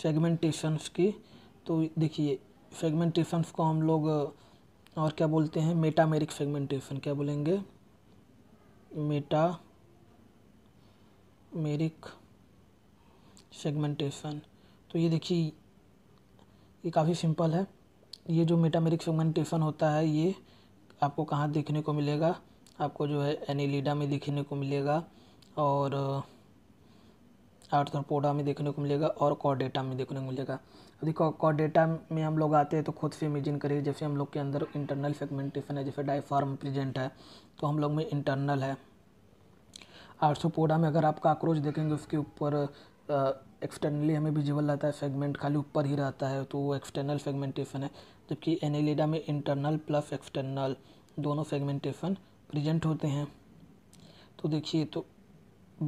सेगमेंटेशंस की तो देखिए सेगमेंटेशंस को हम लोग और क्या बोलते हैं मेटामेरिक सेगमेंटेशन क्या बोलेंगे मेटा मेरिक सेगमेंटेशन तो ये देखिए ये काफ़ी सिंपल है ये जो मेटामेरिक सेगमेंटेशन होता है ये आपको कहाँ देखने को मिलेगा आपको जो है एनिलीडा में देखने को मिलेगा और अर्थ और पोडा में देखने को मिलेगा और कॉर डेटा में देखने को मिलेगा देखो कॉर डेटा में हम लोग आते हैं तो खुद से इमेजिन करेंगे जैसे हम लोग के अंदर इंटरनल सेगमेंटेशन है जैसे डाइफार्म प्रेजेंट है तो हम लोग में इंटरनल है पोडा में अगर आप काकरोच देखेंगे उसके ऊपर एक्सटर्नली हमें विजिबल रहता है सेगमेंट खाली ऊपर ही रहता है तो वो एक्सटर्नल सेगमेंटेशन है जबकि एनिलीडा में इंटरनल प्लस एक्सटर्नल दोनों सेगमेंटेशन प्रेजेंट होते हैं तो देखिए तो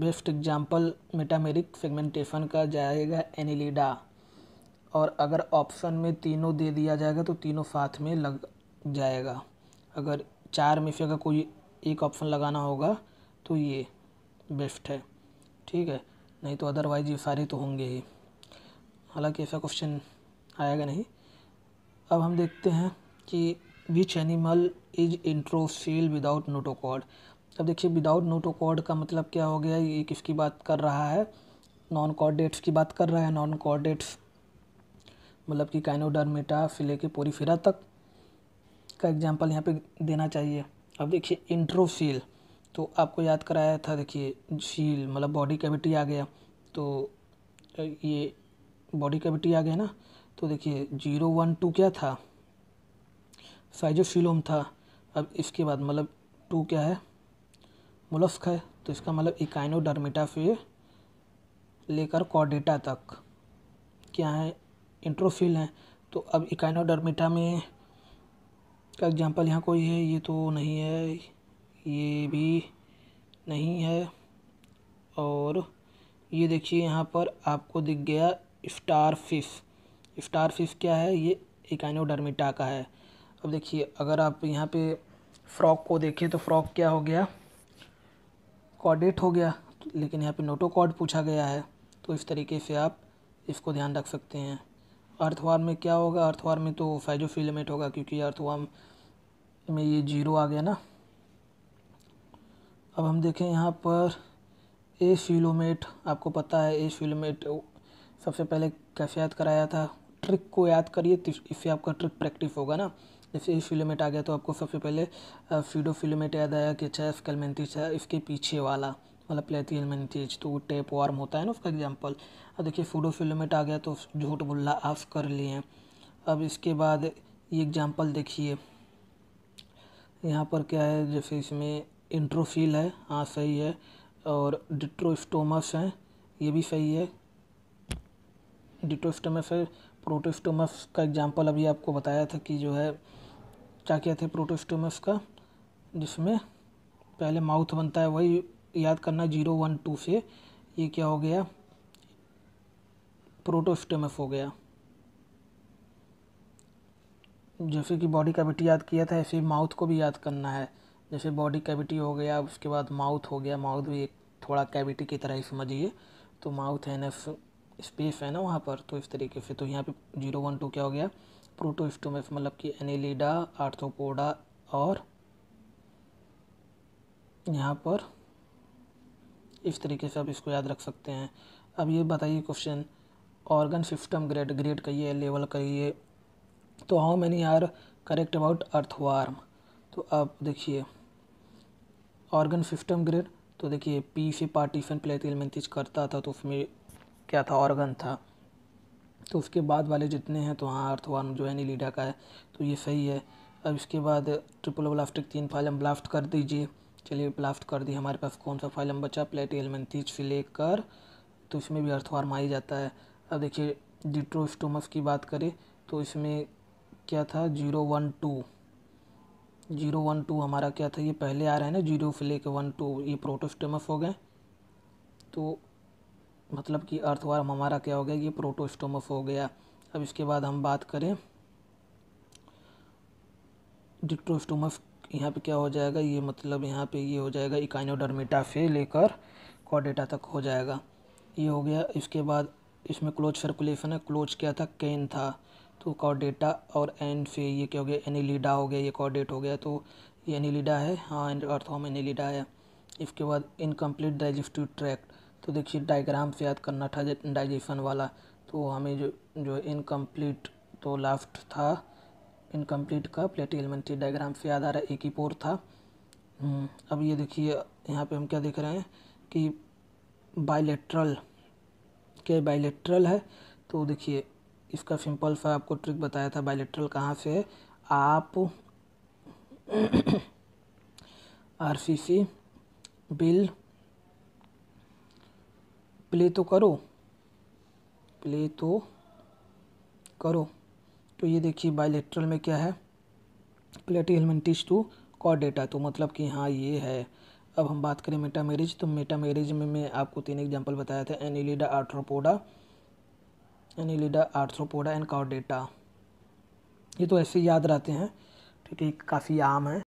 बेस्ट एग्जाम्पल मेटामेरिक सेगमेंटेशन का जाएगा एनिलीडा और अगर ऑप्शन में तीनों दे दिया जाएगा तो तीनों साथ में लग जाएगा अगर चार में से अगर कोई एक ऑप्शन लगाना होगा तो ये बेस्ट है ठीक है नहीं तो अदरवाइज़ ये सारे तो होंगे ही हालांकि ऐसा क्वेश्चन आएगा नहीं अब हम देखते हैं कि which animal is enterocoel without notochord अब देखिए विदाउट नोटो कॉर्ड का मतलब क्या हो गया ये किसकी बात कर रहा है नॉन कॉर्डेट्स की बात कर रहा है नॉन कॉर्डेट्स मतलब कि फिले से लेके फिरा तक का एग्जाम्पल यहाँ पे देना चाहिए अब देखिए इंट्रोसील तो आपको याद कराया था देखिए सील मतलब बॉडी कैविटी आ गया तो ये बॉडी कैविटी आ गया ना तो देखिए जीरो वन टू क्या था साइजोशीलोम था अब इसके बाद मतलब टू क्या है मुलस्क है तो इसका मतलब इकाइनोडर्मिटा से लेकर कॉडेटा तक क्या है इंट्रोफिल हैं तो अब इकाइनोडर्मिटा में का एग्जांपल यहाँ कोई है ये तो नहीं है ये भी नहीं है और ये देखिए यहाँ पर आपको दिख गया स्टार फिफ स्टार फिफ क्या है ये इकाइनोडर्मिटा का है अब देखिए अगर आप यहाँ पे फ्रॉक को देखें तो फ्रॉक क्या हो गया कॉडेट हो गया लेकिन यहाँ पे नोटोकॉड पूछा गया है तो इस तरीके से आप इसको ध्यान रख सकते हैं अर्थवार में क्या होगा अर्थवार में तो फाइजो फाइजोफिलेमेट होगा क्योंकि अर्थवार में ये जीरो आ गया ना अब हम देखें यहाँ पर ए फिलोमेट आपको पता है ए फिलोमेट सबसे पहले कैसे याद कराया था ट्रिक को याद करिए तो इससे आपका ट्रिक प्रैक्टिस होगा ना जैसे इस फिलोमेट आ गया तो आपको सबसे पहले फीडो तो फिलोमेट याद आया कि अच्छा स्कलमेंथिस है इसके पीछे वाला मतलब प्लेथियलमेंथिस तो वो टेप वार्म होता है ना उसका एग्जाम्पल अब देखिए फूडो तो फिलोमेट आ गया तो झूठ बुल्ला आफ कर लिए अब इसके बाद ये एग्जाम्पल देखिए यहाँ पर क्या है जैसे इसमें इंट्रोफील है हाँ सही है और डिट्रोस्टोमस है ये भी सही है डिट्रोस्टोमस है प्रोटोस्टोमस का एग्जाम्पल अभी आपको बताया था कि जो है क्या क्या थे प्रोटोस्टोमस का जिसमें पहले माउथ बनता है वही याद करना जीरो वन टू से ये क्या हो गया प्रोटोस्टोमस हो गया जैसे कि बॉडी कैविटी याद किया था ऐसे माउथ को भी याद करना है जैसे बॉडी कैविटी हो गया उसके बाद माउथ हो गया माउथ भी एक थोड़ा कैविटी की तरह ही समझिए तो माउथ है ना स्पेस है ना वहाँ पर तो इस तरीके से तो यहाँ पे जीरो वन टू क्या हो गया प्रोटोस्टोमस मतलब कि एनिलीडा आर्थोपोडा और यहाँ पर इस तरीके से आप इसको याद रख सकते हैं अब ये बताइए question organ system grade grade कहिए लेवल कहिए तो how many are correct about earthworm तो आप देखिए ऑर्गन सिस्टम ग्रेड तो देखिए पी से पार्टीशन प्लेथिल मेंतिज करता था तो उसमें क्या था ऑर्गन था तो उसके बाद वाले जितने हैं तो हाँ अर्थ जो है नीलीडा का है तो ये सही है अब इसके बाद ट्रिपल ब्लास्टिक तीन फाइल हम ब्लास्ट कर दीजिए चलिए ब्लास्ट कर दी हमारे पास कौन सा फाइल हम बचा प्लेट एलमेंथीज से लेकर तो इसमें भी अर्थ वार्म जाता है अब देखिए डिट्रोस्टोमस की बात करें तो इसमें क्या था zero one two zero one two हमारा क्या था ये पहले आ रहा है ना जीरो से लेकर वन टू ये प्रोटोस्टोमस हो गए तो मतलब कि अर्थवर्म हमारा क्या हो गया ये प्रोटोस्टोमफ हो गया अब इसके बाद हम बात करें डिट्रोस्टोमफ यहाँ पे क्या हो जाएगा ये मतलब यहाँ पे ये हो जाएगा इकाइनोडर्मेटा से लेकर कॉडेटा तक हो जाएगा ये हो गया इसके बाद इसमें क्लोज सर्कुलेशन है क्लोज क्या था कैन था तो कॉडेटा और एन से ये क्या हो गया एनिलीडा हो गया ये कॉडेट हो गया तो ये एनिलीडा है हाँ अर्थवर्म एनिलीडा है इसके बाद इनकम्प्लीट डाइजेस्टिव ट्रैक्ट तो देखिए डायग्राम से याद करना था डाइजेशन वाला तो हमें जो जो इनकम्प्लीट तो लाफ्ट था इनकम्प्लीट का एलिमेंट एलिमेंट्री डायग्राम से याद आ रहा है एक ही पोर था हम्म, अब ये देखिए यहाँ पे हम क्या देख रहे हैं कि बाइलेट्रल के बाइलेट्रल है तो देखिए इसका सिंपल सा आपको ट्रिक बताया था बाइलेट्रल कहाँ से है आप R C C bill play तो करो प्ले तो करो तो ये देखिए बायलेट्रल में क्या है प्लेटी हेलमेंटिस टू कॉडेटा तो मतलब कि हाँ ये है अब हम बात करें मेटा मेरिज तो मेटा मेरिज में मैं आपको तीन एग्जाम्पल बताया था Annelida Arthropoda Annelida Arthropoda and कॉडेटा ये तो ऐसे याद रहते हैं ठीक है काफ़ी आम है